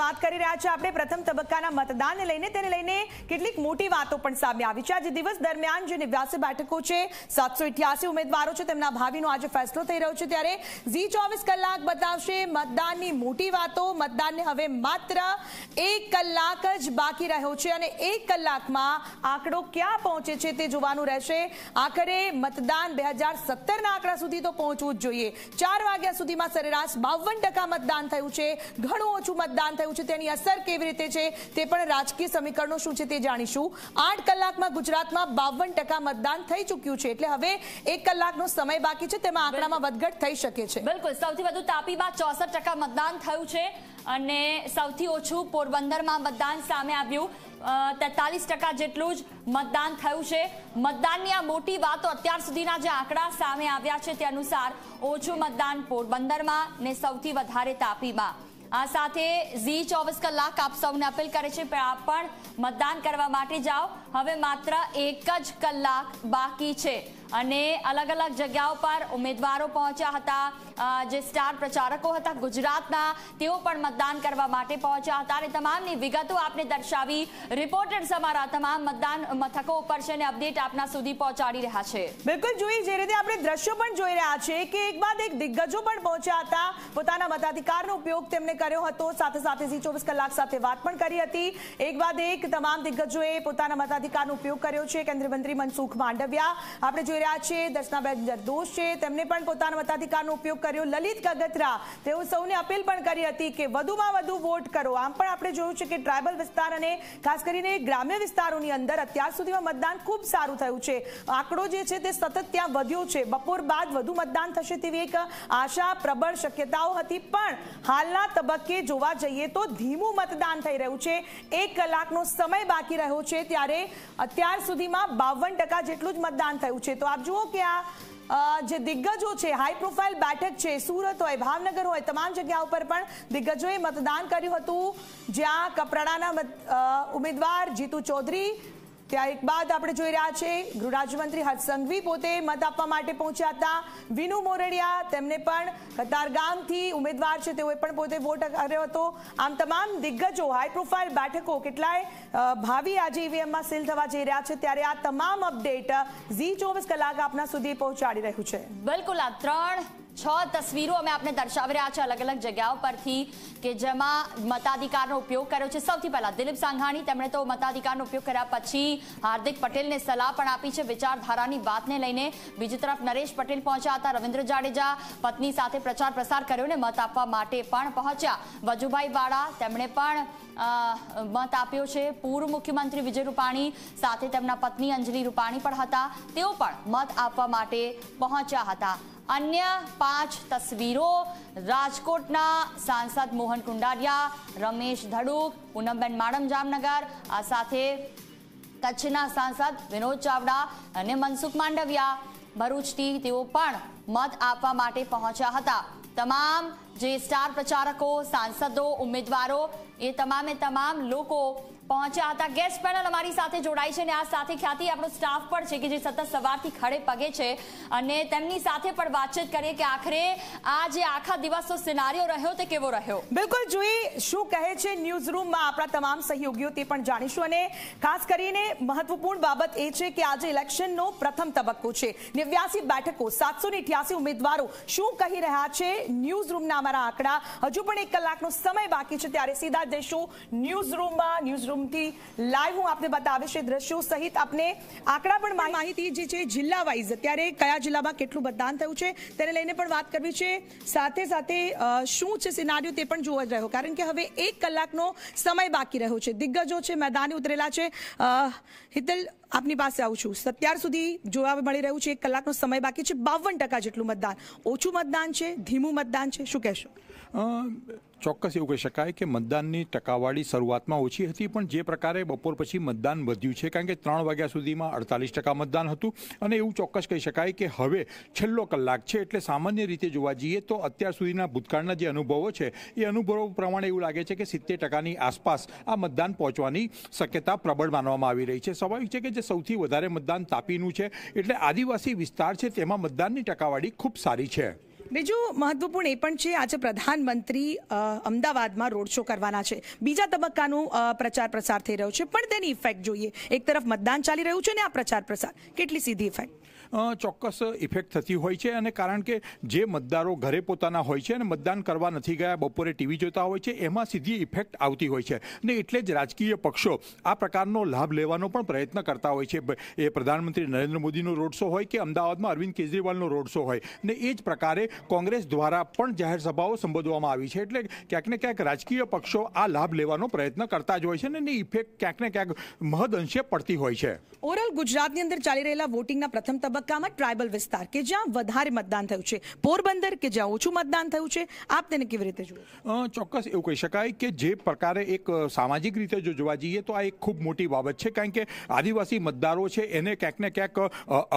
વાત કરી રહ્યા છે આપણે પ્રથમ તબક્કાના મતદાનને લઈને તેને લઈને કેટલીક મોટી વાતો પણ સામે આવી છે આજે દિવસ દરમિયાન જે નેવ્યાસી બેઠકો છે સાતસો ઉમેદવારો છે તેમના ભાવિનો આજે ફેસલો થઈ રહ્યો છે ત્યારે ઝી ચોવીસ કલાક બતાવશે મતદાનની મોટી વાતો મતદાનને હવે માત્ર એક કલાક જ બાકી રહ્યો છે અને એક કલાકમાં આંકડો ક્યાં પહોંચે છે તે જોવાનું રહેશે આખરે મતદાન બે હજાર સત્તરના આંકડા સુધી તો પહોંચવું જ જોઈએ ચાર વાગ્યા સુધીમાં સરેરાશ બાવન મતદાન થયું છે ઘણું ઓછું મતદાન થયું રહ્યું છે તેની અસર કેવી રીતે છે તે પણ રાજકીય સમીકરણો શું છે તે જાણીશું આઠ કલાકમાં ગુજરાતમાં બાવન મતદાન થઈ ચૂક્યું છે એટલે હવે એક કલાકનો સમય બાકી છે તેમાં આંકડામાં વધઘટ થઈ શકે છે બિલકુલ સૌથી વધુ તાપીમાં ચોસઠ મતદાન થયું છે અને સૌથી ઓછું પોરબંદરમાં મતદાન સામે આવ્યું તેતાલીસ જેટલું જ મતદાન થયું છે મતદાનની આ મોટી વાતો અત્યાર સુધીના જે આંકડા સામે આવ્યા છે તે અનુસાર ઓછું મતદાન પોરબંદરમાં ને સૌથી વધારે તાપીમાં આ સાથે ઝી ચોવીસ કલાક આપ સૌને અપીલ કરે છે આપ પણ મતદાન કરવા માટે જાઓ હવે માત્ર એક જ કલાક બાકી છે અને અલગ અલગ જગ્યાઓ પર ઉમેદવારો પહોંચ્યા હતા જે સ્ટાર પ્રચારકો હતા ગુજરાતના તેઓ પણ મતદાન કરવા માટે પહોંચ્યા હતા અને તમામની વિગતો આપને દર્શાવી રિપોર્ટર્સ અમારા તમામ મતદાન મથકો ઉપર છે અને અપડેટ આપના સુધી પહોંચાડી રહ્યા છે બિલકુલ જોઈએ જે રીતે આપણે દ્રશ્યો પણ જોઈ રહ્યા છે કે એક બાદ એક દિગ્ગજો પણ પહોંચ્યા હતા પોતાના મતાધિકારનો ઉપયોગ તેમણે કર્યો હતો સાથે સાથે સી ચોવીસ કલાક સાથે વાત પણ કરી હતી એક બાદ એક તમામ દિગ્ગજોએ પોતાના મતાધિકારનો ઉપયોગ કર્યો છે કેન્દ્રીય મંત્રી મનસુખ માંડવિયા આપણે જોઈએ આવી રહ્યા છે દર્શનાબેન જરદોશ છે તેમણે પણ પોતાના મતાધિકારનો ઉપયોગ કર્યો લલિત કગથરા તેઓ સૌને અપીલ પણ કરી હતી કે વધુમાં વધુ વોટ કરો આમ પણ આપણે જોયું છે કે ટ્રાયબલ વિસ્તાર અને ખાસ કરીને ગ્રામ્ય વિસ્તારોની અંદર અત્યાર સુધીમાં મતદાન ખૂબ સારું થયું છે આંકડો જે છે તે સતત ત્યાં વધ્યો છે બપોર બાદ વધુ મતદાન થશે તેવી એક આશા પ્રબળ શક્યતાઓ હતી પણ હાલના તબક્કે જોવા જઈએ તો ધીમું મતદાન થઈ રહ્યું છે એક કલાકનો સમય બાકી રહ્યો છે ત્યારે અત્યાર સુધીમાં બાવન જેટલું જ મતદાન થયું છે તો તો આપ જુઓ કે આ જે દિગ્ગજો છે હાઈ પ્રોફાઇલ બેઠક છે સુરત હોય ભાવનગર હોય તમામ જગ્યા ઉપર પણ દિગ્ગજોએ મતદાન કર્યું હતું જ્યાં કપરાડાના ઉમેદવાર જીતુ ચૌધરી ત્યાં એક બાદ આપણે જોઈ રહ્યા છે ગૃહરાજ્યમંત્રી હર્ષસંઘવી પોતે મત આપવા માટે પહોંચ્યા હતા વિનુ મોરડિયા તેમને પણ કતારગામથી ઉમેદવાર છે તેઓએ પણ પોતે વોટ કર્યો હતો આમ તમામ દિગ્ગજો હાઈ પ્રોફાઇલ બેઠકો કેટલાય ભાવિ આજે ઈવીએમમાં e સીલ થવા જઈ રહ્યા છે ત્યારે આ તમામ અપડેટ ઝી ચોવીસ કલાક આપના સુધી પહોંચાડી રહ્યું છે બિલકુલ આ ત્રણ છ તસવીરો અમે આપને દર્શાવી રહ્યા છે અલગ અલગ જગ્યાઓ પરથી કે જેમાં મતાધિકારનો ઉપયોગ કર્યો છે સૌથી પહેલા દિલીપ સાંઘાણી તેમણે તો મતાધિકારનો ઉપયોગ કર્યા પછી હાર્દિક પટેલને સલાહ પણ આપી છે વિચારધારાની વાતને લઈને બીજી તરફ નરેશ પટેલ પહોંચ્યા હતા રવિન્દ્ર જાડેજા પત્ની સાથે પ્રચાર પ્રસાર કર્યો ને મત આપવા માટે પણ પહોંચ્યા વજુભાઈ વાળા તેમણે પણ મત આપ્યો છે પૂર્વ મુખ્યમંત્રી વિજય રૂપાણી સાથે તેમના પત્ની અંજલિ રૂપાણી પણ હતા તેઓ પણ મત આપવા માટે પહોંચ્યા હતા અન્ય પાંચ તસવીરો રાજકોટના સાંસદ મોહન કુંડારિયા રમેશ ધડુક પૂનમબેન માડમ જામનગર આ સાથે કચ્છના સાંસદ વિનોદ ચાવડા અને મનસુખ માંડવિયા ભરૂચથી તેઓ પણ મત આપવા માટે પહોંચ્યા હતા તમામ જે સ્ટાર પ્રચારકો સાંસદો ઉમેદવારો એ તમામે તમામ લોકો પહોંચ્યા હતા ગેસ્ટ પેનલ અમારી સાથે જોડાય છે અને આ સાથે ખ્યાતિ આપણો સ્ટાફ પણ છે કે જે સતત સવારથી ખડે પગે છે અને તેમની સાથે પણ વાતચીત કરીએ કે આખરે આ જે આખા દિવસનો સિનારીઓ રહ્યો તે કેવો રહ્યો બિલકુલ જોઈએ શું કહે છે ન્યૂઝ રૂમમાં આપણા તમામ સહયોગીઓ તે પણ જાણીશું અને ખાસ કરીને મહત્વપૂર્ણ બાબત એ છે કે આજે ઇલેક્શનનો પ્રથમ તબક્કો છે નેવ્યાસી બેઠકો સાતસો ઉમેદવારો શું કહી રહ્યા છે ન્યૂઝ રૂમના અમારા આંકડા હજુ પણ એક કલાકનો સમય બાકી છે ત્યારે સીધા જઈશું ન્યૂઝ રૂમમાં ન્યૂઝ રૂમ રૂમથી લાઈવ હું આપને બતાવે છે દ્રશ્યો સહિત આપને આંકડા પણ માહિતી જે છે જિલ્લા વાઇઝ અત્યારે કયા જિલ્લામાં કેટલું મતદાન થયું છે તેને લઈને પણ વાત કરવી છે સાથે સાથે શું છે સિનારીઓ તે પણ જોવા રહ્યો કારણ કે હવે એક કલાકનો સમય બાકી રહ્યો છે દિગ્ગજો છે મેદાને ઉતરેલા છે હિતલ આપની પાસે આવું છું અત્યાર સુધી જોવા મળી રહ્યું છે એક કલાકનો સમય બાકી છે બાવન જેટલું મતદાન ઓછું મતદાન છે ધીમું મતદાન છે શું કહેશો ચોક્કસ એવું કહી શકાય કે મતદાનની ટકાવાળી શરૂઆતમાં ઓછી હતી પણ જે પ્રકારે બપોર પછી મતદાન વધ્યું છે કારણ કે ત્રણ વાગ્યા સુધીમાં અડતાલીસ ટકા મતદાન હતું અને એવું ચોક્કસ કહી શકાય કે હવે છેલ્લો કલાક છે એટલે સામાન્ય રીતે જોવા જઈએ તો અત્યાર સુધીના ભૂતકાળના જે અનુભવો છે એ અનુભવો પ્રમાણે એવું લાગે છે કે સિત્તેર ટકાની આસપાસ આ મતદાન પહોંચવાની શક્યતા પ્રબળ માનવામાં આવી રહી છે સ્વાભાવિક છે કે જે સૌથી વધારે મતદાન તાપીનું છે એટલે આદિવાસી વિસ્તાર છે તેમાં મતદાનની ટકાવાળી ખૂબ સારી છે બીજું મહત્વપૂર્ણ એ પણ છે આજે પ્રધાનમંત્રી અમદાવાદમાં રોડ શો કરવાના છે બીજા તબક્કાનો પ્રચાર પ્રસાર થઈ રહ્યો છે પણ તેની ઇફેક્ટ જોઈએ એક તરફ મતદાન ચાલી રહ્યું છે ને આ પ્રચાર પ્રસાર કેટલી સીધી ઇફેક્ટ ચોક્કસ ઇફેક્ટ થતી હોય છે અને કારણ કે જે મતદારો ઘરે પોતાના હોય છે અને મતદાન કરવા નથી ગયા બપોરે ટીવી જોતા હોય છે એમાં સીધી ઇફેક્ટ આવતી હોય છે ને એટલે જ રાજકીય પક્ષો આ પ્રકારનો લાભ લેવાનો પણ પ્રયત્ન કરતા હોય છે એ પ્રધાનમંત્રી નરેન્દ્ર મોદીનો રોડ શો હોય કે અમદાવાદમાં અરવિંદ કેજરીવાલનો રોડ શો હોય ને એ જ પ્રકારે કોંગ્રેસ દ્વારા પણ જાહેર સભાઓ સંબોધવામાં આવી છે એટલે ક્યાંક ને ક્યાંક રાજકીય પક્ષો આ લાભ લેવાનો પ્રયત્ન કરતા જ હોય છે અને એની ઇફેક્ટ ક્યાંક ને ક્યાંક મહદ અંશે પડતી હોય છે ઓવરઓલ ગુજરાતની અંદર ચાલી રહેલા વોટિંગના પ્રથમ તબક્કામાં ટ્રાઇબલ વિસ્તાર કે જ્યાં વધારે મતદાન થયું છે પોરબંદર કે જ્યાં ઓછું મતદાન થયું છે આપ તેને કેવી રીતે જુઓ ચોક્કસ એવું કહી શકાય કે જે પ્રકારે એક સામાજિક રીતે જો જોવા જઈએ તો આ એક ખૂબ મોટી બાબત છે કારણ કે આદિવાસી મતદારો છે એને ક્યાંક ને ક્યાંક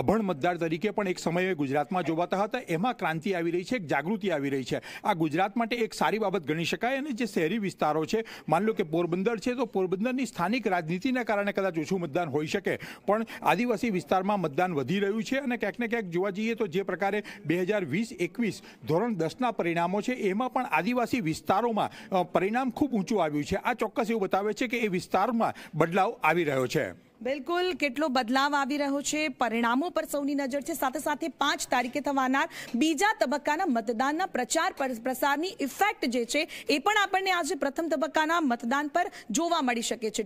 અભણ મતદાર તરીકે પણ એક સમયે ગુજરાતમાં જોવાતા હતા એમાં ક્રાંતિ આવી આવી રહી છે એક જાગૃતિ આવી રહી છે આ ગુજરાત માટે એક સારી બાબત ગણી શકાય અને જે શહેરી વિસ્તારો છે માની લો કે પોરબંદર છે તો પોરબંદરની સ્થાનિક રાજનીતિના કારણે કદાચ ઓછું મતદાન હોઈ શકે પણ આદિવાસી વિસ્તારમાં મતદાન વધી રહ્યું છે અને ક્યાંક ને ક્યાંક જોવા જઈએ તો જે પ્રકારે બે હજાર વીસ એકવીસ ધોરણ દસના પરિણામો છે એમાં પણ આદિવાસી વિસ્તારોમાં પરિણામ ખૂબ ઊંચું આવ્યું છે આ ચોક્કસ એવું બતાવે છે કે એ વિસ્તારમાં બદલાવ આવી રહ્યો છે બિલકુલ કેટલો બદલાવ આવી રહ્યો છે પરિણામો પર સૌની નજર છે સાથે સાથે પાંચ તારીખે થવાનાર બીજા તબક્કાના મતદાનના પ્રચાર પર પ્રસારની ઇફેક્ટ જે છે એ પણ આપણને આજે પ્રથમ તબક્કાના મતદાન પર જોવા મળી શકે છે